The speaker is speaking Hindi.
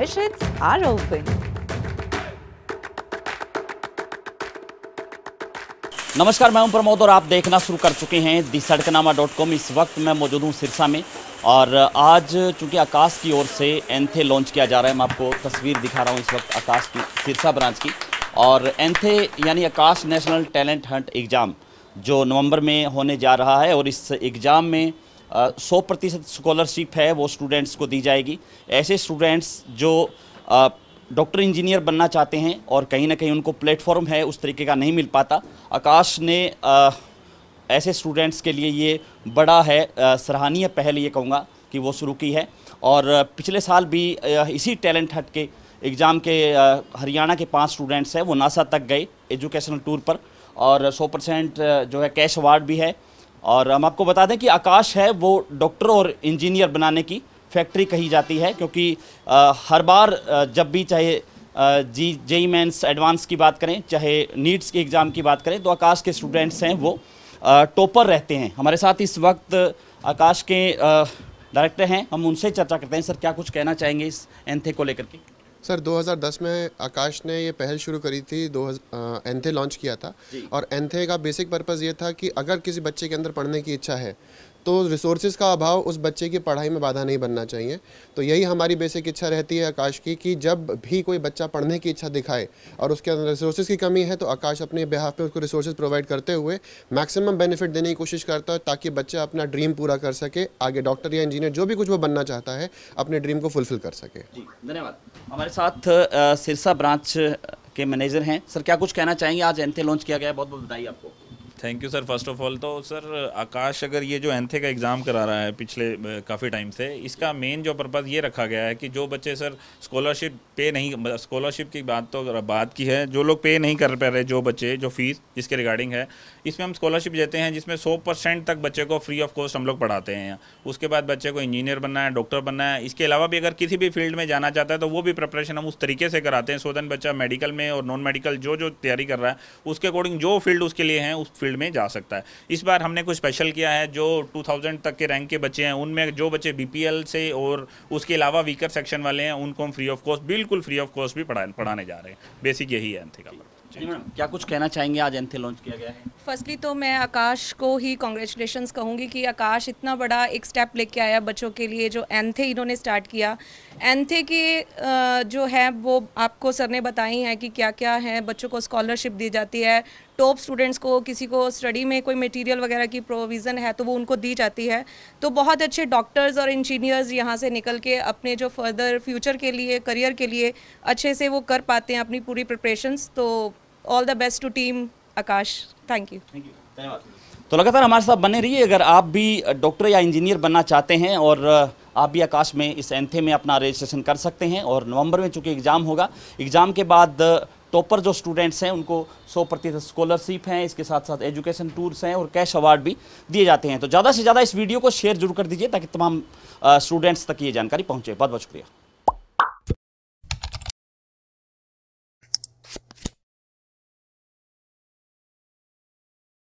Parachutes are open. नमस्कार मैं हूं प्रमोद और आप देखना शुरू कर चुके हैं दी सड़कनामा डॉट कॉम इस वक्त मैं मौजूद हूं सिरसा में और आज चूंकि आकाश की ओर से एंथे लॉन्च किया जा रहा है मैं आपको तस्वीर दिखा रहा हूं इस वक्त आकाश की सिरसा ब्रांच की और एंथे यानी Aakash national talent hunt exam जो नवंबर में होने जा रहा है और इस एग्ज़ाम में सौ प्रतिशत स्कॉलरशिप है वो स्टूडेंट्स को दी जाएगी ऐसे स्टूडेंट्स जो डॉक्टर इंजीनियर बनना चाहते हैं और कहीं ना कहीं उनको प्लेटफॉर्म है उस तरीके का नहीं मिल पाता आकाश ने आ, ऐसे स्टूडेंट्स के लिए ये बड़ा है सराहनीय पहल ये कहूँगा कि वो शुरू की है और पिछले साल भी इसी टैलेंट हट के एग्ज़ाम के हरियाणा के पांच स्टूडेंट्स हैं वो नासा तक गए एजुकेशनल टूर पर और 100 परसेंट जो है कैश अवार्ड भी है और हम आपको बता दें कि आकाश है वो डॉक्टर और इंजीनियर बनाने की फैक्ट्री कही जाती है क्योंकि आ, हर बार जब भी चाहे जी जेई मेंस एडवांस की बात करें चाहे नीट्स के एग्ज़ाम की बात करें तो आकाश के स्टूडेंट्स हैं वो आ, टोपर रहते हैं हमारे साथ इस वक्त आकाश के डायरेक्टर हैं हम उनसे चर्चा करते हैं सर क्या कुछ कहना चाहेंगे इस एंथे को लेकर के सर 2010 में आकाश ने ये पहल शुरू करी थी दो एंथे लॉन्च किया था और एंथे का बेसिक पर्पज़ ये था कि अगर किसी बच्चे के अंदर पढ़ने की इच्छा है तो रिसोर्सेज का अभाव उस बच्चे की पढ़ाई में बाधा नहीं बनना चाहिए तो यही हमारी बेसिक इच्छा रहती है आकाश की कि जब भी कोई बच्चा पढ़ने की इच्छा दिखाए और उसके अंदर रिसोर्सेज की कमी है तो आकाश अपने बिहाफ पे उसको रिसोर्सेज प्रोवाइड करते हुए मैक्सिमम बेनिफिट देने की कोशिश करता है ताकि बच्चा अपना ड्रीम पूरा कर सके आगे डॉक्टर या इंजीनियर जो भी कुछ वो बनना चाहता है अपने ड्रीम को फुलफिल कर सके धन्यवाद हमारे साथ सिरसा ब्रांच के मैनेजर हैं सर क्या कुछ कहना चाहेंगे आज एनते लॉन्च किया गया बहुत बहुत बताइए आपको thank you sir first of all तो सर आकाश अगर ये जो एंथे e का एग्ज़ाम करा रहा है पिछले काफ़ी टाइम से इसका मेन जो पर्पज़ ये रखा गया है कि जो बच्चे सर स्कॉलरशिप पे नहीं स्कॉलरशिप की बात तो बात की है जो लोग पे नहीं कर पा रहे जो बच्चे जो फीस जिसके रिगार्डिंग है इसमें हम स्कॉलरशिप देते हैं जिसमें सौ परसेंट तक बच्चे को फ्री ऑफ कॉस्ट हम लोग पढ़ाते हैं उसके बाद बच्चे को इंजीनियर बनना है डॉक्टर बनना है इसके अलावा भी अगर किसी भी फील्ड में जाना चाहता है तो वो भी प्रपरेशन हम उस तरीके से कराते हैं सो देन बच्चा मेडिकल में और नॉन मेडिकल जो जो तैयारी कर रहा है उसके अकॉर्डिंग जो फील्ड उसके लिए हैं उस फील्ड फील्ड में जा सकता है इस बार हमने कुछ स्पेशल किया है जो 2000 तक के रैंक के बच्चे हैं उनमें जो बच्चे बी से और उसके अलावा वीकर सेक्शन वाले हैं उनको हम फ्री ऑफ कॉस्ट बिल्कुल फ्री ऑफ कॉस्ट भी पढ़ा पढ़ाने जा रहे हैं बेसिक यही है अंतिका जी मैम क्या कुछ कहना चाहेंगे आज एंथे लॉन्च किया गया है फर्स्टली तो मैं आकाश को ही कॉन्ग्रेचुलेशन कहूँगी कि आकाश इतना बड़ा एक स्टेप लेके आया बच्चों के लिए जो एंथे इन्होंने स्टार्ट किया एंथे के जो है वो आपको सर ने बताई हैं कि क्या क्या है बच्चों को स्कॉलरशिप दी जाती है टॉप स्टूडेंट्स को किसी को स्टडी में कोई मटेरियल वगैरह की प्रोविज़न है तो वो उनको दी जाती है तो बहुत अच्छे डॉक्टर्स और इंजीनियर्स यहाँ से निकल के अपने जो फर्दर फ्यूचर के लिए करियर के लिए अच्छे से वो कर पाते हैं अपनी पूरी प्रिपरेशंस तो all the best to team Aakash thank you thank you धन्यवाद तो लगातार हमारे साथ बने रहिए अगर आप भी डॉक्टर या इंजीनियर बनना चाहते हैं और आप भी आकाश में इस एंथे में अपना रजिस्ट्रेशन कर सकते हैं और नवंबर में चूंकि एग्ज़ाम होगा एग्ज़ाम के बाद टॉपर जो स्टूडेंट्स हैं उनको सौ प्रतिशत स्कॉलरशिप हैं इसके साथ साथ एजुकेशन टूर्स हैं और कैश अवार्ड भी दिए जाते हैं तो ज़्यादा से ज़्यादा इस वीडियो को शेयर जरूर कर दीजिए ताकि तमाम स्टूडेंट्स तक ये जानकारी पहुँचे बहुत बहुत शुक्रिया